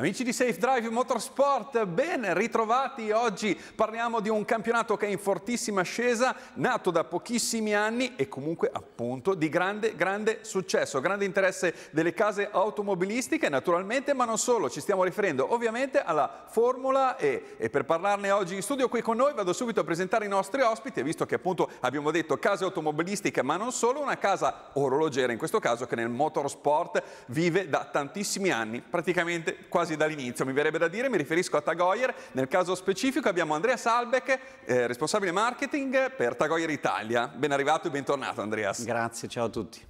Amici di Safe Drive Motorsport, ben ritrovati. Oggi parliamo di un campionato che è in fortissima ascesa, nato da pochissimi anni e comunque appunto di grande, grande successo, grande interesse delle case automobilistiche naturalmente, ma non solo. Ci stiamo riferendo ovviamente alla Formula E e per parlarne oggi in studio qui con noi vado subito a presentare i nostri ospiti, visto che appunto abbiamo detto case automobilistiche, ma non solo, una casa orologera in questo caso che nel motorsport vive da tantissimi anni, praticamente quasi quasi dall'inizio, mi verrebbe da dire, mi riferisco a Tagoyer, nel caso specifico abbiamo Andrea Salbeck, eh, responsabile marketing per Tagoyer Italia. Ben arrivato e bentornato Andreas. Grazie, ciao a tutti.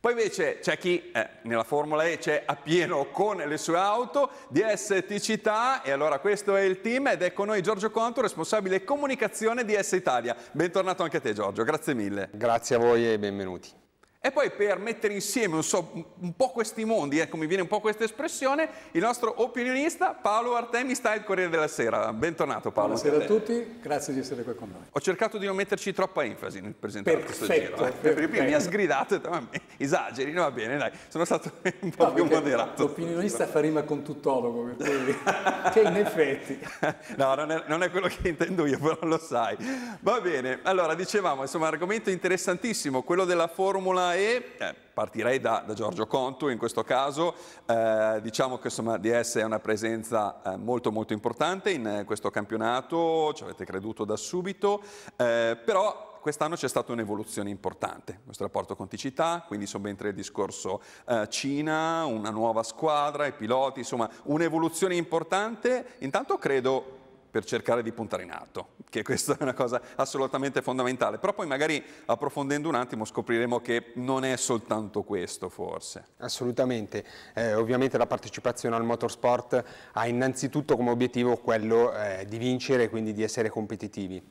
Poi invece c'è chi eh, nella Formula E c'è a pieno con le sue auto, DS Ticità, e allora questo è il team ed è con noi Giorgio Conto, responsabile comunicazione di S Italia. Bentornato anche a te Giorgio, grazie mille. Grazie a voi e benvenuti. E poi per mettere insieme so, un po' questi mondi, ecco mi viene un po' questa espressione, il nostro opinionista Paolo Artemi sta al Corriere della Sera. Bentornato Paolo. Buonasera a tutti, grazie di essere qui con noi. Ho cercato di non metterci troppa enfasi nel presentare perfetto, questo giro. Eh. mi ha sgridato e detto, esageri, no va bene, dai, sono stato un po' no, più moderato. L'opinionista fa rima con tuttologo, che in effetti. No, non è, non è quello che intendo io, però lo sai. Va bene, allora dicevamo, insomma, argomento interessantissimo, quello della formula e eh, partirei da, da, Giorgio Conto in questo caso, eh, diciamo che insomma DS è una presenza eh, molto molto importante in eh, questo campionato, ci avete creduto da subito, eh, però quest'anno c'è stata un'evoluzione importante, questo rapporto con Ticità, quindi subentra il discorso eh, Cina, una nuova squadra, i piloti, insomma un'evoluzione importante, intanto credo per cercare di puntare in alto, che questa è una cosa assolutamente fondamentale. Però poi magari approfondendo un attimo scopriremo che non è soltanto questo forse. Assolutamente, eh, ovviamente la partecipazione al motorsport ha innanzitutto come obiettivo quello eh, di vincere e quindi di essere competitivi.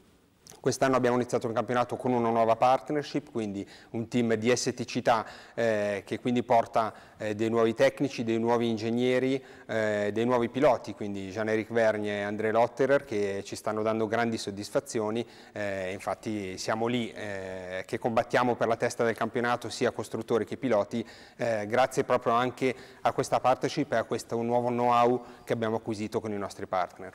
Quest'anno abbiamo iniziato un campionato con una nuova partnership, quindi un team di STCità eh, che quindi porta eh, dei nuovi tecnici, dei nuovi ingegneri, eh, dei nuovi piloti, quindi Jean-Eric Vergne e André Lotterer che ci stanno dando grandi soddisfazioni, eh, infatti siamo lì eh, che combattiamo per la testa del campionato sia costruttori che piloti, eh, grazie proprio anche a questa partnership e a questo nuovo know-how che abbiamo acquisito con i nostri partner.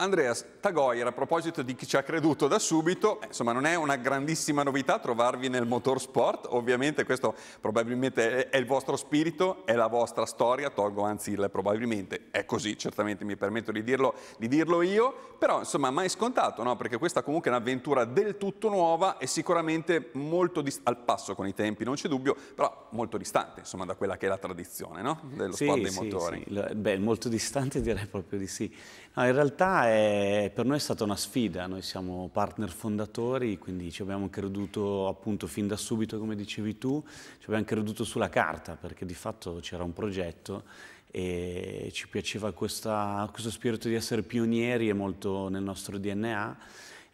Andreas Tagoyer, a proposito di chi ci ha creduto da subito, eh, insomma non è una grandissima novità trovarvi nel motorsport, ovviamente questo probabilmente è il vostro spirito, è la vostra storia, tolgo anzi il probabilmente, è così, certamente mi permetto di dirlo, di dirlo io, però insomma mai scontato, no? perché questa comunque è un'avventura del tutto nuova e sicuramente molto al passo con i tempi, non c'è dubbio, però molto distante insomma da quella che è la tradizione no? Mhm. dello sì, sport dei sì, motori. Sì. Beh, molto distante direi proprio di sì. No, in realtà è, per noi è stata una sfida, noi siamo partner fondatori, quindi ci abbiamo creduto appunto fin da subito, come dicevi tu, ci abbiamo creduto sulla carta, perché di fatto c'era un progetto e ci piaceva questa, questo spirito di essere pionieri, è molto nel nostro DNA,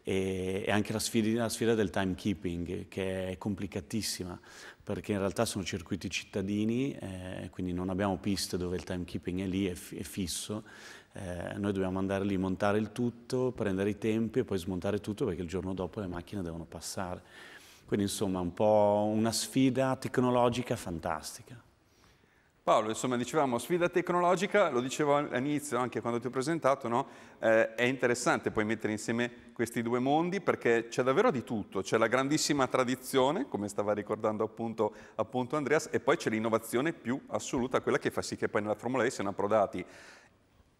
e, e anche la sfida, la sfida del timekeeping, che è complicatissima, perché in realtà sono circuiti cittadini, eh, quindi non abbiamo piste dove il timekeeping è lì, è, è fisso. Eh, noi dobbiamo andare lì, montare il tutto, prendere i tempi e poi smontare tutto perché il giorno dopo le macchine devono passare. Quindi insomma è un po' una sfida tecnologica fantastica. Paolo, insomma, dicevamo sfida tecnologica, lo dicevo all'inizio anche quando ti ho presentato, no? eh, è interessante poi mettere insieme questi due mondi perché c'è davvero di tutto, c'è la grandissima tradizione, come stava ricordando appunto, appunto Andreas, e poi c'è l'innovazione più assoluta, quella che fa sì che poi nella Formula E siano approdati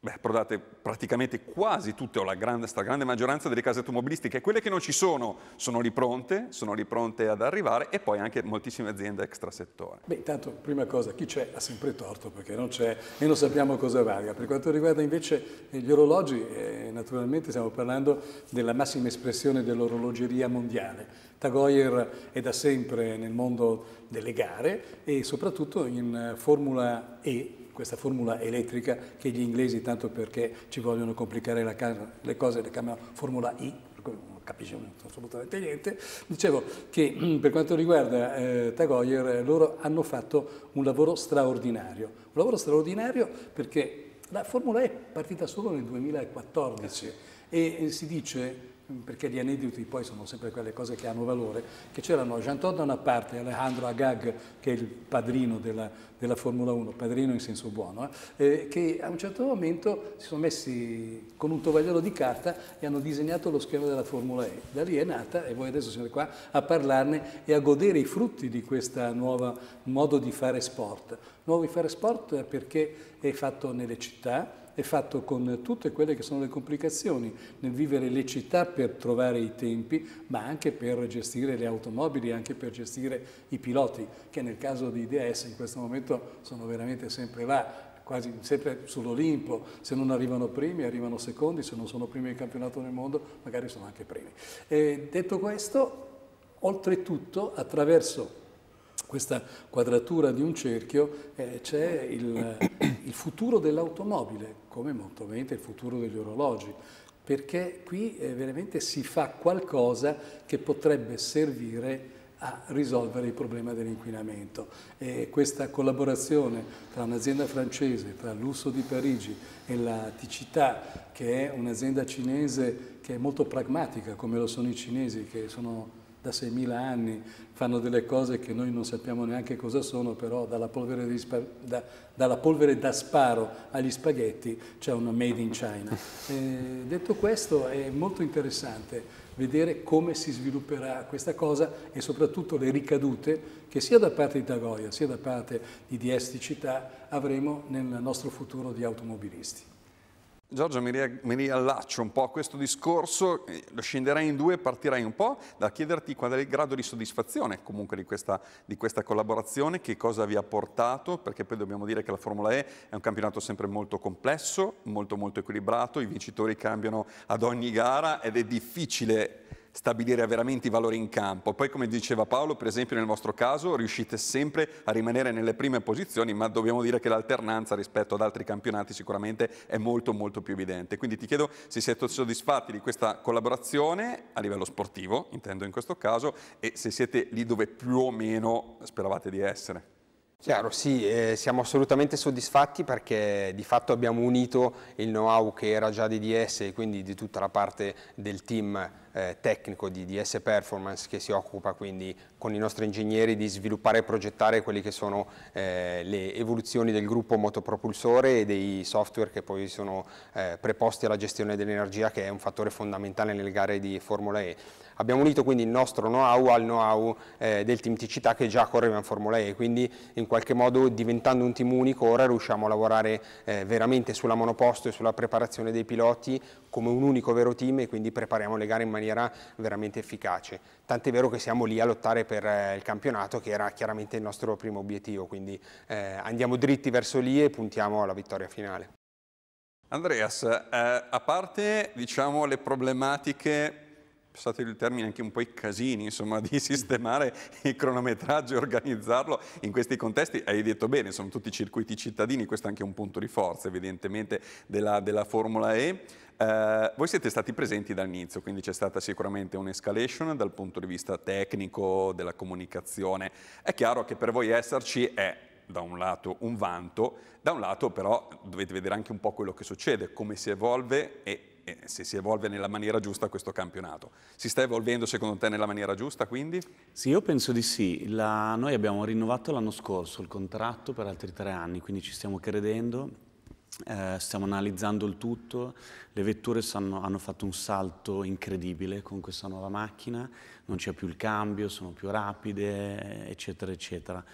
beh, prodate praticamente quasi tutte o la grande, stragrande maggioranza delle case automobilistiche. Quelle che non ci sono sono lì pronte, sono lì pronte ad arrivare e poi anche moltissime aziende extra settore. Beh, intanto, prima cosa, chi c'è ha sempre torto perché non c'è e non sappiamo cosa valga. Per quanto riguarda invece eh, gli orologi, eh, naturalmente stiamo parlando della massima espressione dell'orologeria mondiale. Tagoyer è da sempre nel mondo delle gare e soprattutto in eh, Formula E questa formula elettrica che gli inglesi, tanto perché ci vogliono complicare casa, le cose, le chiamano formula I, per cui non capiscono assolutamente niente. Dicevo che per quanto riguarda eh, Tagoyer, loro hanno fatto un lavoro straordinario, un lavoro straordinario perché la formula E è partita solo nel 2014 e eh, si dice perché gli aneddoti poi sono sempre quelle cose che hanno valore, che c'erano Jean Todt da una parte, Alejandro Agag, che è il padrino della, della Formula 1, padrino in senso buono, eh, eh, che a un certo momento si sono messi con un tovagliolo di carta e hanno disegnato lo schema della Formula E. Da lì è nata, e voi adesso siete qua a parlarne e a godere i frutti di questo nuovo modo di fare sport. Nuovo di fare sport perché è fatto nelle città, è fatto con tutte quelle che sono le complicazioni nel vivere le città per trovare i tempi, ma anche per gestire le automobili, anche per gestire i piloti, che nel caso di IDS in questo momento sono veramente sempre là quasi sempre sull'Olimpo, se non arrivano primi arrivano secondi, se non sono primi del campionato nel mondo magari sono anche primi. E eh, detto questo, oltretutto attraverso questa quadratura di un cerchio eh, c'è il, il, futuro dell'automobile, come molto ovviamente il futuro degli orologi, perché qui eh, veramente si fa qualcosa che potrebbe servire a risolvere il problema dell'inquinamento. E questa collaborazione tra un'azienda francese, tra l'Usso di Parigi e la Ticità, che è un'azienda cinese che è molto pragmatica, come lo sono i cinesi, che sono da 6.000 anni, fanno delle cose che noi non sappiamo neanche cosa sono, però dalla polvere, da, dalla polvere da, sparo agli spaghetti c'è una made in China. E, eh, detto questo è molto interessante vedere come si svilupperà questa cosa e soprattutto le ricadute che sia da parte di Tagoia sia da parte di Diesti Città avremo nel nostro futuro di automobilisti. Giorgio, mi, ri mi, riallaccio un po' a questo discorso, eh, lo scenderai in due, partirai un po' da chiederti qual è il grado di soddisfazione comunque di questa, di questa, collaborazione, che cosa vi ha portato, perché poi dobbiamo dire che la Formula E è un campionato sempre molto complesso, molto molto equilibrato, i vincitori cambiano ad ogni gara ed è difficile stabilire veramente i valori in campo. Poi come diceva Paolo, per esempio nel vostro caso riuscite sempre a rimanere nelle prime posizioni, ma dobbiamo dire che l'alternanza rispetto ad altri campionati sicuramente è molto molto più evidente. Quindi ti chiedo se siete soddisfatti di questa collaborazione a livello sportivo, intendo in questo caso, e se siete lì dove più o meno speravate di essere. Chiaro, sì, eh, siamo assolutamente soddisfatti perché di fatto abbiamo unito il know-how che era già di DS e quindi di tutta la parte del team eh, tecnico di, DS Performance che si occupa quindi con i nostri ingegneri di sviluppare e progettare quelle che sono eh, le evoluzioni del gruppo motopropulsore e dei software che poi sono eh, preposti alla gestione dell'energia che è un fattore fondamentale nelle gare di Formula E. Abbiamo unito quindi il nostro know-how al know-how eh, del team Ticità che già correva in Formula E, quindi in qualche modo diventando un team unico ora riusciamo a lavorare eh, veramente sulla monoposto e sulla preparazione dei piloti come un unico vero team e quindi prepariamo le gare in maniera maniera veramente efficace. Tant'è vero che siamo lì a lottare per eh, il campionato che era chiaramente il nostro primo obiettivo, quindi eh, andiamo dritti verso lì e puntiamo alla vittoria finale. Andreas, eh, a parte diciamo, le problematiche passate il termine, anche un po' i casini, insomma, di sistemare il cronometraggio e organizzarlo in questi contesti. Hai detto bene, sono tutti circuiti cittadini, questo è anche un punto di forza evidentemente della, della Formula E. Eh, voi siete stati presenti dall'inizio, quindi c'è stata sicuramente un'escalation dal punto di vista tecnico, della comunicazione. È chiaro che per voi esserci è da un lato un vanto, da un lato però dovete vedere anche un po' quello che succede, come si evolve e eh, se si evolve nella maniera giusta questo campionato. Si sta evolvendo secondo te nella maniera giusta quindi? Sì, io penso di sì. La... Noi abbiamo rinnovato l'anno scorso il contratto per altri tre anni, quindi ci stiamo credendo. Eh, stiamo analizzando il tutto, le vetture sanno, hanno fatto un salto incredibile con questa nuova macchina, non c'è più il cambio, sono più rapide, eccetera, eccetera.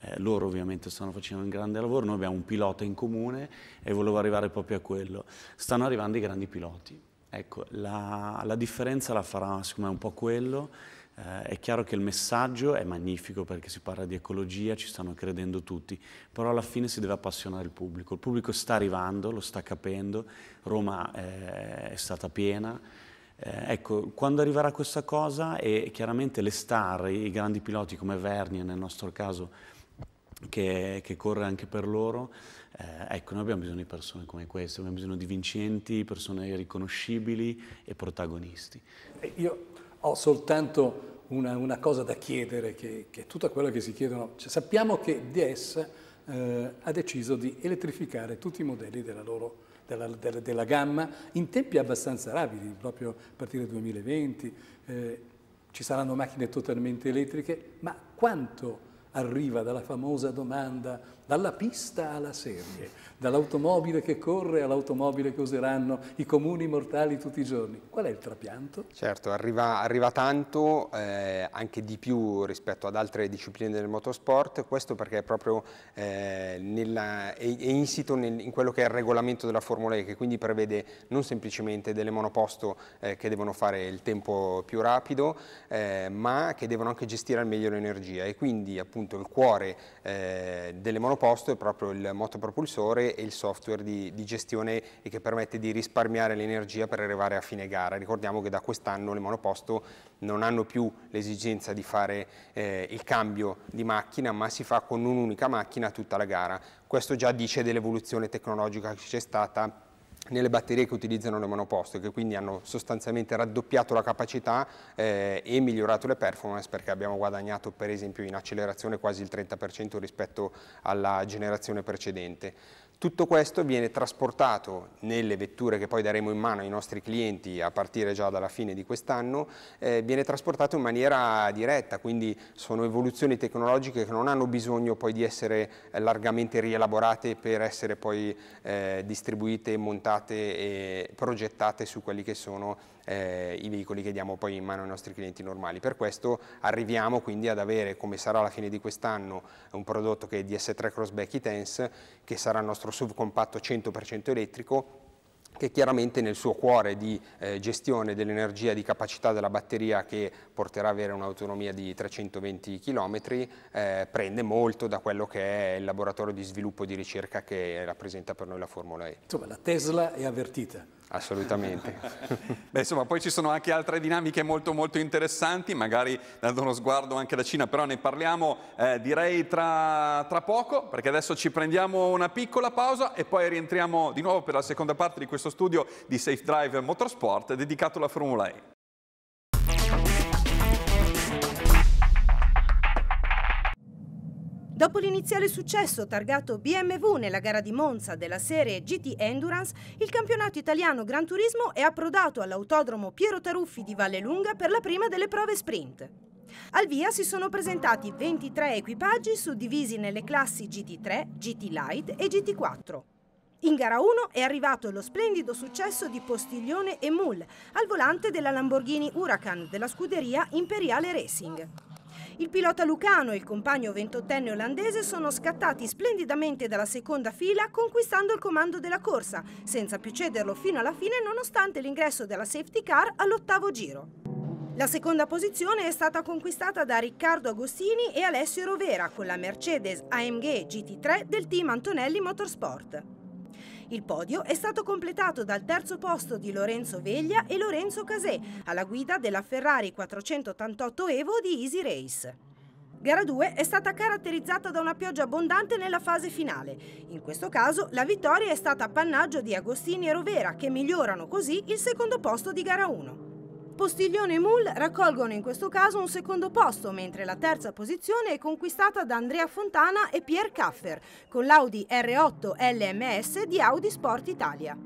Eh, loro ovviamente stanno facendo un grande lavoro, noi abbiamo un pilota in comune e volevo arrivare proprio a quello. Stanno arrivando i grandi piloti. Ecco, la, la differenza la farà secondo me un po' quello. Eh, è chiaro che il messaggio è magnifico perché si parla di ecologia, ci stanno credendo tutti, però alla fine si deve appassionare il pubblico. Il pubblico sta arrivando, lo sta capendo, Roma eh, è stata piena, eh, ecco, quando arriverà questa cosa e chiaramente le star, i grandi piloti come Vernia nel nostro caso, che, che corre anche per loro. Eh, ecco, noi abbiamo bisogno di persone come queste, abbiamo bisogno di vincenti, persone riconoscibili e protagonisti. Io ho soltanto una, una cosa da chiedere, che, che, è tutta quella che si chiedono. Cioè, sappiamo che DS eh, ha deciso di elettrificare tutti i modelli della loro della, della, della, gamma in tempi abbastanza rapidi, proprio a partire dal 2020. Eh, ci saranno macchine totalmente elettriche, ma quanto arriva dalla famosa domanda dalla pista alla serie, dall'automobile che corre all'automobile che useranno i comuni mortali tutti i giorni. Qual è il trapianto? Certo, arriva, arriva tanto, eh, anche di più rispetto ad altre discipline del motorsport, questo perché è proprio eh, nella, è, è insito nel, in quello che è il regolamento della Formula E, che quindi prevede non semplicemente delle monoposto eh, che devono fare il tempo più rapido, eh, ma che devono anche gestire al meglio l'energia e quindi appunto appunto il cuore eh, delle monoposto è proprio il motopropulsore e il software di, di gestione che permette di risparmiare l'energia per arrivare a fine gara. Ricordiamo che da quest'anno le monoposto non hanno più l'esigenza di fare eh, il cambio di macchina, ma si fa con un'unica macchina tutta la gara. Questo già dice dell'evoluzione tecnologica che c'è stata nelle batterie che utilizzano le monoposto che quindi hanno sostanzialmente raddoppiato la capacità eh, e migliorato le performance perché abbiamo guadagnato per esempio in accelerazione quasi il 30% rispetto alla generazione precedente. Tutto questo viene trasportato nelle vetture che poi daremo in mano ai nostri clienti a partire già dalla fine di quest'anno, eh, viene trasportato in maniera diretta, quindi sono evoluzioni tecnologiche che non hanno bisogno poi di essere eh, largamente rielaborate per essere poi eh, distribuite, montate e progettate su quelli che sono eh, i veicoli che diamo poi in mano ai nostri clienti normali. Per questo arriviamo quindi ad avere, come sarà alla fine di quest'anno, un prodotto che è DS3 Crossback E-Tense, che sarà il nostro SUV compatto 100% elettrico, che chiaramente nel suo cuore di eh, gestione dell'energia di capacità della batteria che porterà ad avere un'autonomia di 320 km eh, prende molto da quello che è il laboratorio di sviluppo e di ricerca che rappresenta per noi la Formula E. Insomma la Tesla è avvertita. Assolutamente. Beh, insomma, poi ci sono anche altre dinamiche molto molto interessanti, magari dando uno sguardo anche alla Cina, però ne parliamo eh, direi tra, tra, poco, perché adesso ci prendiamo una piccola pausa e poi rientriamo di nuovo per la seconda parte di questo studio di Safe Drive Motorsport dedicato alla Formula E. Dopo l'iniziale successo targato BMW nella gara di Monza della serie GT Endurance, il campionato italiano Gran Turismo è approdato all'autodromo Piero Taruffi di Vallelunga per la prima delle prove sprint. Al via si sono presentati 23 equipaggi suddivisi nelle classi GT3, GT Lite e GT4. In gara 1 è arrivato lo splendido successo di Postiglione e Mull al volante della Lamborghini Huracan della scuderia Imperiale Racing. Il pilota lucano e il compagno ventottenne olandese sono scattati splendidamente dalla seconda fila conquistando il comando della corsa, senza più cederlo fino alla fine nonostante l'ingresso della safety car all'ottavo giro. La seconda posizione è stata conquistata da Riccardo Agostini e Alessio Rovera con la Mercedes AMG GT3 del team Antonelli Motorsport. Il podio è stato completato dal terzo posto di Lorenzo Veglia e Lorenzo Casè alla guida della Ferrari 488 Evo di Easy Race. Gara 2 è stata caratterizzata da una pioggia abbondante nella fase finale. In questo caso la vittoria è stata appannaggio di Agostini e Rovera che migliorano così il secondo posto di gara 1. Postiglione e Mull raccolgono in questo caso un secondo posto, mentre la terza posizione è conquistata da Andrea Fontana e Pierre Caffer con l'Audi R8 LMS di Audi Sport Italia.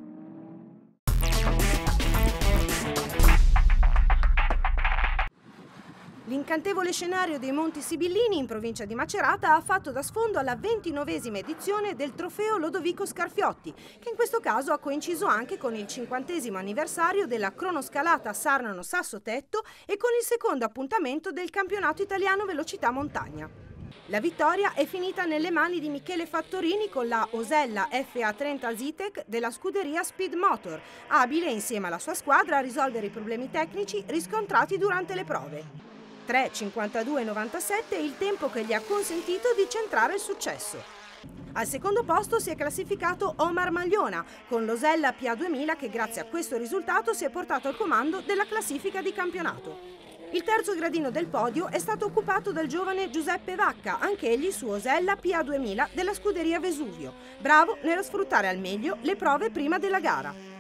L'incantevole scenario dei Monti Sibillini in provincia di Macerata ha fatto da sfondo alla ventinovesima edizione del trofeo Lodovico Scarfiotti, che in questo caso ha coinciso anche con il cinquantesimo anniversario della cronoscalata Sarnano-Sasso Tetto e con il secondo appuntamento del campionato italiano velocità montagna. La vittoria è finita nelle mani di Michele Fattorini con la Osella FA30 Zitec della scuderia Speed Motor, abile insieme alla sua squadra a risolvere i problemi tecnici riscontrati durante le prove. 3.52.97 è il tempo che gli ha consentito di centrare il successo. Al secondo posto si è classificato Omar Magliona con l'Osella PA2000 che grazie a questo risultato si è portato al comando della classifica di campionato. Il terzo gradino del podio è stato occupato dal giovane Giuseppe Vacca, anch'egli su Osella PA2000 della scuderia Vesuvio, bravo nello sfruttare al meglio le prove prima della gara.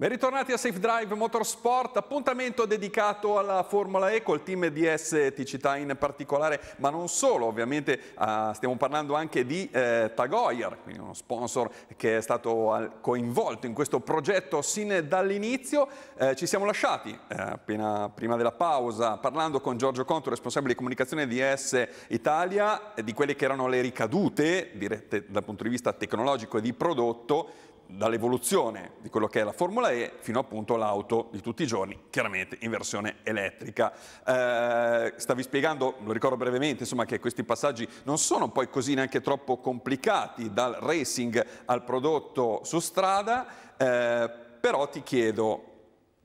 Ben ritornati a Safe Drive Motorsport, appuntamento dedicato alla Formula E col team DS Ticità in particolare, ma non solo, ovviamente uh, stiamo parlando anche di eh, Tagoyer, quindi uno sponsor che è stato coinvolto in questo progetto sin dall'inizio. Eh, ci siamo lasciati eh, appena prima della pausa parlando con Giorgio Conto, responsabile di comunicazione di DS Italia, di quelle che erano le ricadute dirette dal punto di vista tecnologico e di prodotto dall'evoluzione di quello che è la Formula E fino appunto all'auto di tutti i giorni, chiaramente in versione elettrica. Eh, stavi spiegando, lo ricordo brevemente, insomma, che questi passaggi non sono poi così neanche troppo complicati, dal racing al prodotto su strada, eh, però ti chiedo,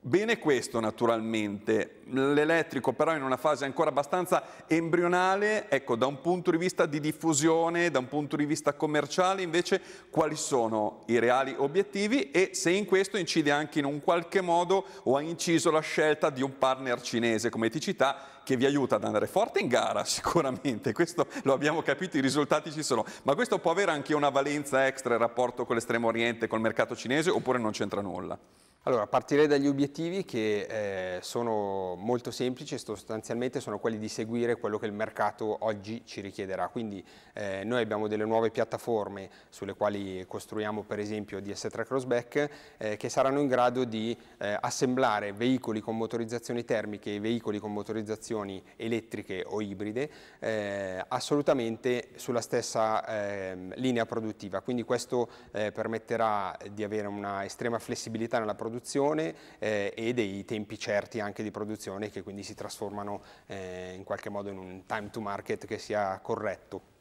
Bene questo naturalmente, l'elettrico però in una fase ancora abbastanza embrionale, ecco da un punto di vista di diffusione, da un punto di vista commerciale invece quali sono i reali obiettivi e se in questo incide anche in un qualche modo o ha inciso la scelta di un partner cinese come Ticità che vi aiuta ad andare forte in gara sicuramente, questo lo abbiamo capito, i risultati ci sono, ma questo può avere anche una valenza extra il rapporto con l'estremo oriente, col mercato cinese oppure non c'entra nulla? Allora, partirei dagli obiettivi che eh, sono molto semplici e sostanzialmente sono quelli di seguire quello che il mercato oggi ci richiederà. Quindi eh, noi abbiamo delle nuove piattaforme sulle quali costruiamo per esempio DS3 Crossback eh, che saranno in grado di eh, assemblare veicoli con motorizzazioni termiche e veicoli con motorizzazioni elettriche o ibride eh, assolutamente sulla stessa ehm, linea produttiva. Quindi questo eh, permetterà di avere una estrema flessibilità nella produzione produzione eh, e dei tempi certi anche di produzione che quindi si trasformano eh, in qualche modo in un time to market che sia corretto.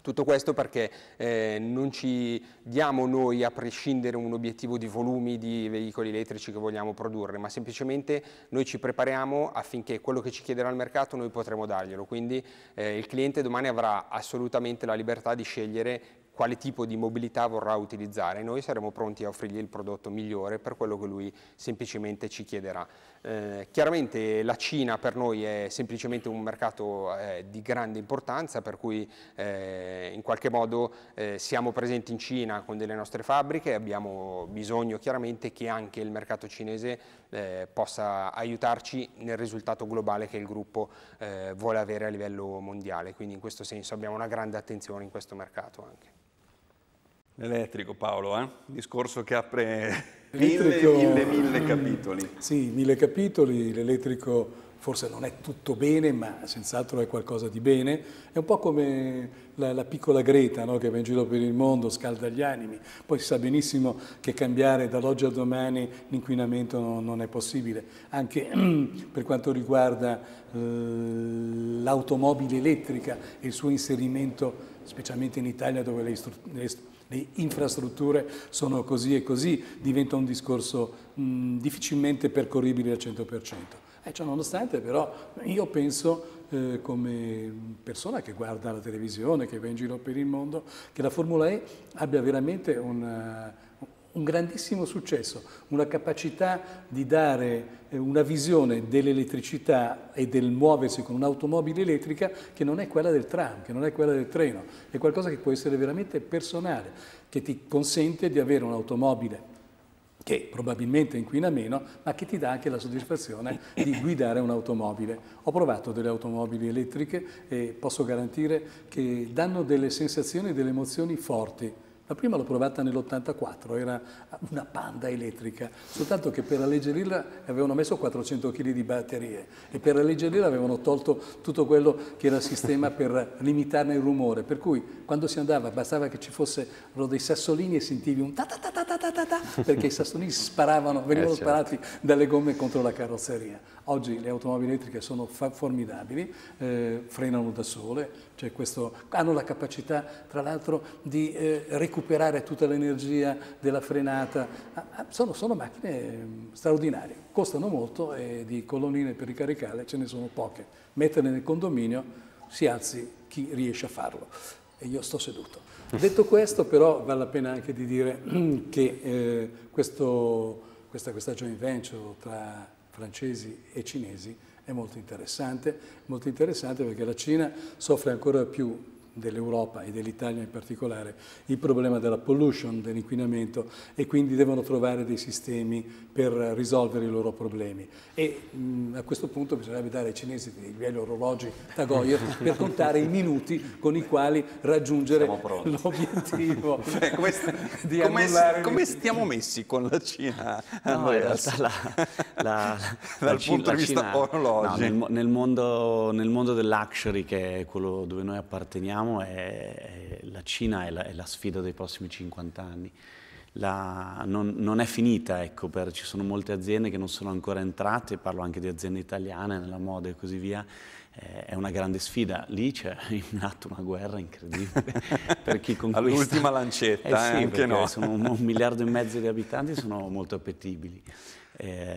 Tutto questo perché eh, non ci diamo noi a prescindere un obiettivo di volumi di veicoli elettrici che vogliamo produrre, ma semplicemente noi ci prepariamo affinché quello che ci chiederà il mercato noi potremo darglielo. Quindi eh, il cliente domani avrà assolutamente la libertà di scegliere quale tipo di mobilità vorrà utilizzare. Noi saremo pronti a offrirgli il prodotto migliore per quello che lui semplicemente ci chiederà. Eh, chiaramente la Cina per noi è semplicemente un mercato eh, di grande importanza per cui eh, in qualche modo eh, siamo presenti in Cina con delle nostre fabbriche, abbiamo bisogno chiaramente che anche il mercato cinese eh, possa aiutarci nel risultato globale che il gruppo eh, vuole avere a livello mondiale, quindi in questo senso abbiamo una grande attenzione in questo mercato anche. L'elettrico, Paolo, eh? discorso che apre mille, mille, mille capitoli. Sì, mille capitoli, l'elettrico forse non è tutto bene, ma senz'altro è qualcosa di bene. È un po' come la, la piccola Greta no? che va in giro per il mondo, scalda gli animi. Poi si sa benissimo che cambiare dall'oggi al domani l'inquinamento no, non è possibile. Anche per quanto riguarda eh, l'automobile elettrica e il suo inserimento, specialmente in Italia dove le, le le infrastrutture sono così e così, diventa un discorso mh, difficilmente percorribile al 100%. Eh, cioè, nonostante però io penso eh, come persona che guarda la televisione, che va in giro per il mondo, che la Formula E abbia veramente una un grandissimo successo, una capacità di dare eh, una visione dell'elettricità e del muoversi con un'automobile elettrica che non è quella del tram, che non è quella del treno, è qualcosa che può essere veramente personale, che ti consente di avere un'automobile che probabilmente inquina meno, ma che ti dà anche la soddisfazione di guidare un'automobile. Ho provato delle automobili elettriche e posso garantire che danno delle sensazioni e delle emozioni forti. La prima l'ho provata nell'84, era una panda elettrica, soltanto che per alleggerirla avevano messo 400 kg di batterie e per alleggerirla avevano tolto tutto quello che era il sistema per limitarne il rumore, per cui quando si andava bastava che ci fossero dei sassolini e sentivi un ta ta ta ta ta ta ta, perché i sassolini sparavano, venivano eh, certo. sparati dalle gomme contro la carrozzeria. Oggi le automobili elettriche sono formidabili, eh, frenano da sole, cioè questo, hanno la capacità tra l'altro di eh, recuperare tutta l'energia della frenata, ah, ah sono, sono, macchine mm, straordinarie, costano molto e di colonnine per ricaricare ce ne sono poche, metterle nel condominio si alzi chi riesce a farlo e io sto seduto. Detto questo però vale la pena anche di dire che eh, questo, questa, questa joint venture tra francesi e cinesi è molto interessante, molto interessante perché la Cina soffre ancora più dell'Europa e dell'Italia in particolare il problema della pollution, dell'inquinamento e quindi devono trovare dei sistemi per risolvere i loro problemi. E mh, a questo punto bisognerebbe dare ai cinesi dei belli orologi Tagoyer per contare i minuti con i quali raggiungere l'obiettivo cioè, di come, Come stiamo messi con la Cina? No, in realtà la, la, dal la punto di vista orologico. No, nel, nel nel mondo del luxury, che è quello dove noi apparteniamo, abbiamo è, è la Cina è la, è la, sfida dei prossimi 50 anni. La, non, non, è finita, ecco, per, ci sono molte aziende che non sono ancora entrate, parlo anche di aziende italiane nella moda e così via, eh, è una grande sfida. Lì c'è in atto una guerra incredibile per chi conquista. All'ultima lancetta, eh, sì, eh, anche no. Sono un, un miliardo e mezzo di abitanti, sono molto appetibili. Eh,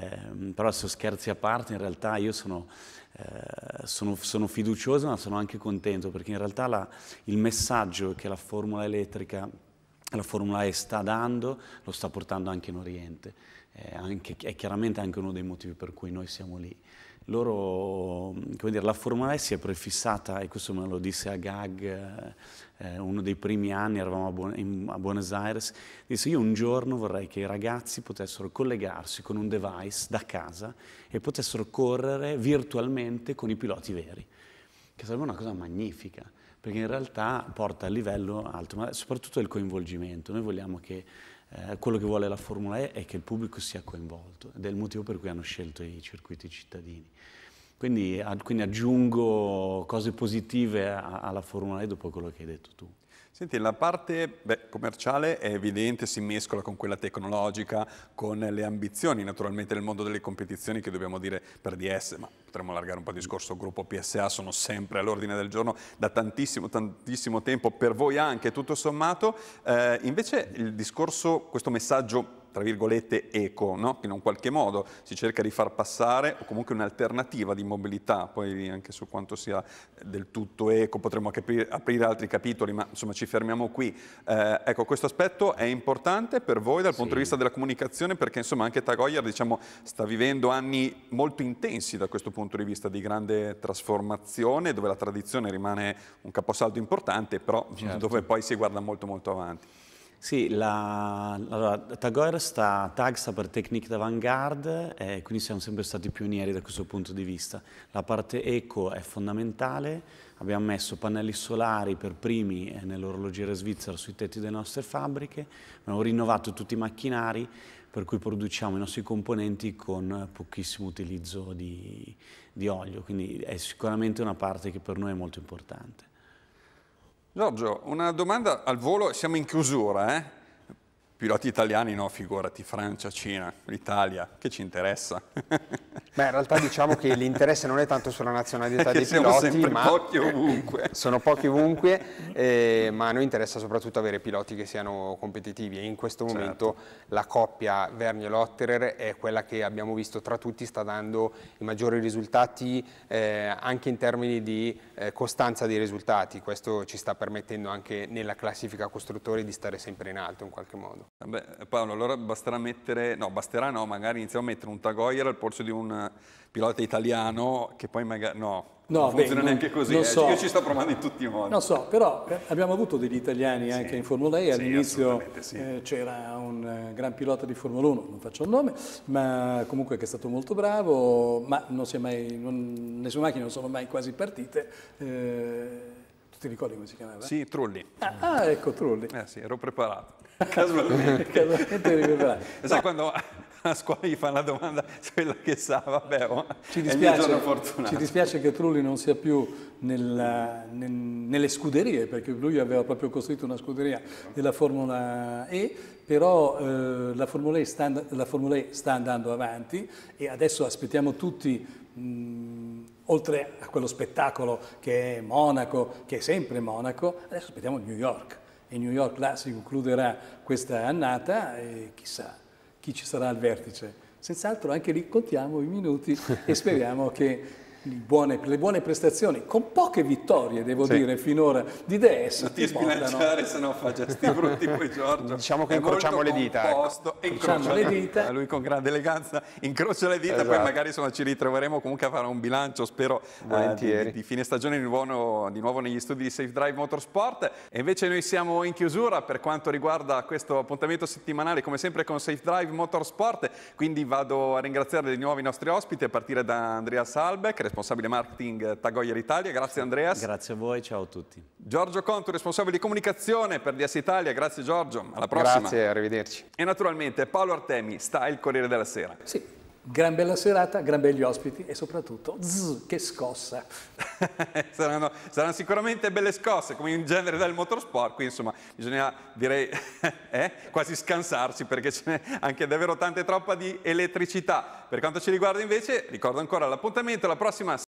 però adesso scherzi a parte, in realtà io sono, eh, sono, sono fiducioso ma sono anche contento perché in realtà la, il messaggio che la formula elettrica, la formula E sta dando lo sta portando anche in Oriente, eh, anche, è chiaramente anche uno dei motivi per cui noi siamo lì loro, mm, come dire, la Formula E si è prefissata, e questo me lo disse a Gag, eh, eh uno dei primi anni, eravamo a, Bu in, a, Buenos Aires, disse io un giorno vorrei che i ragazzi potessero collegarsi con un device da casa e potessero correre virtualmente con i piloti veri, che sarebbe una cosa magnifica, perché in realtà porta a livello alto, ma soprattutto il coinvolgimento. Noi vogliamo che eh, quello che vuole la Formula E è che il pubblico sia coinvolto ed è il motivo per cui hanno scelto i circuiti cittadini. Quindi, quindi aggiungo cose positive alla Formula E dopo quello che hai detto tu. Senti, la parte beh, commerciale è evidente, si mescola con quella tecnologica, con le ambizioni naturalmente nel mondo delle competizioni che dobbiamo dire per DS, ma potremmo allargare un po' il discorso, gruppo PSA sono sempre all'ordine del giorno da tantissimo, tantissimo tempo, per voi anche tutto sommato. Eh, invece il discorso, questo messaggio tra virgolette, eco, no? in un qualche modo si cerca di far passare o comunque un'alternativa di mobilità, poi anche su quanto sia del tutto eco potremmo anche aprire, aprire altri capitoli, ma insomma ci fermiamo qui. Eh, ecco, questo aspetto è importante per voi dal sì. punto di vista della comunicazione perché insomma anche Tagoyer diciamo, sta vivendo anni molto intensi da questo punto di vista di grande trasformazione dove la tradizione rimane un caposaldo importante, però certo. dove poi si guarda molto molto avanti. Sì, la, allora, Tagore sta, TAG sta per Technique d'Avantgarde, garde eh, quindi siamo sempre stati pionieri da questo punto di vista. La parte eco è fondamentale, abbiamo messo pannelli solari per primi eh, nell'orologeria svizzera sui tetti delle nostre fabbriche, abbiamo rinnovato tutti i macchinari, per cui produciamo i nostri componenti con pochissimo utilizzo di, di olio, quindi è sicuramente una parte che per noi è molto importante. Giorgio, una domanda al volo, siamo in chiusura, eh? piloti italiani no, figurati, Francia, Cina, l'Italia, che ci interessa? Beh, in realtà diciamo che l'interesse non è tanto sulla nazionalità dei piloti, ma pochi ovunque. sono pochi ovunque, eh, ma a noi interessa soprattutto avere piloti che siano competitivi e in questo certo. momento la coppia Vernio lotterer è quella che abbiamo visto tra tutti sta dando i maggiori risultati eh, anche in termini di eh, costanza dei risultati, questo ci sta permettendo anche nella classifica costruttori di stare sempre in alto in qualche modo. Vabbè, eh eh, Paolo, allora basterà mettere, no, basterà no, magari iniziamo a mettere un Tagoyer al polso di un eh, pilota italiano che poi magari, no, no non funziona beh, neanche così, non eh. so. io ci sto provando in tutti i modi. Non so, però abbiamo avuto degli italiani anche sì, in Formula E, all'inizio sì, sì. eh, c'era un gran pilota di Formula 1, non faccio il nome, ma comunque che è stato molto bravo, ma non si è mai, non, le sue macchine non sono mai quasi partite, eh, tu ti ricordi come si chiamava? Sì, Trulli. Ah, ah ecco Trulli. Eh sì, ero preparato. Casualmente. Casualmente recuperati. No. quando a scuola gli fanno la domanda quella che sa, vabbè, oh, ci dispiace, Ci dispiace che Trulli non sia più nella, nel, nelle scuderie, perché lui aveva proprio costruito una scuderia della Formula E, però eh, la, Formula e sta, la, Formula e sta, andando avanti e adesso aspettiamo tutti... Mh, mm, oltre a quello spettacolo che è Monaco, che è sempre Monaco, adesso aspettiamo New York e New York là si concluderà questa annata e chissà chi ci sarà al vertice. Senz'altro anche lì contiamo i minuti e speriamo che buone, le buone prestazioni, con poche vittorie devo sì. dire finora, di DS. Non ti, ti sbilanciare, se no fa gesti brutti poi Giorgio. Diciamo che ecco. incrociamo le dita. Ecco. Incrociamo le dita. Lui con grande eleganza incrocia le dita, esatto. poi magari insomma, ci ritroveremo comunque a fare un bilancio, spero, eh, di, di, fine stagione di nuovo, di nuovo negli studi di Safe Drive Motorsport. E invece noi siamo in chiusura per quanto riguarda questo appuntamento settimanale, come sempre con Safe Drive Motorsport, quindi vado a ringraziare di nuovo i nostri ospiti, a partire da Andrea Salbeck, responsabile marketing Tagoyer Italia. Grazie Andreas. Grazie a voi, ciao a tutti. Giorgio Conto, responsabile di comunicazione per DS Italia. Grazie Giorgio, alla prossima. Grazie, arrivederci. E naturalmente Paolo Artemi, sta il Corriere della Sera. Sì. Gran bella serata, gran belli ospiti e soprattutto zzz, che scossa! saranno, saranno, sicuramente belle scosse, come in genere dal motorsport, qui insomma bisogna direi eh, quasi scansarsi perché ce n'è anche davvero tante troppa di elettricità. Per quanto ci riguarda invece, ricordo ancora l'appuntamento la prossima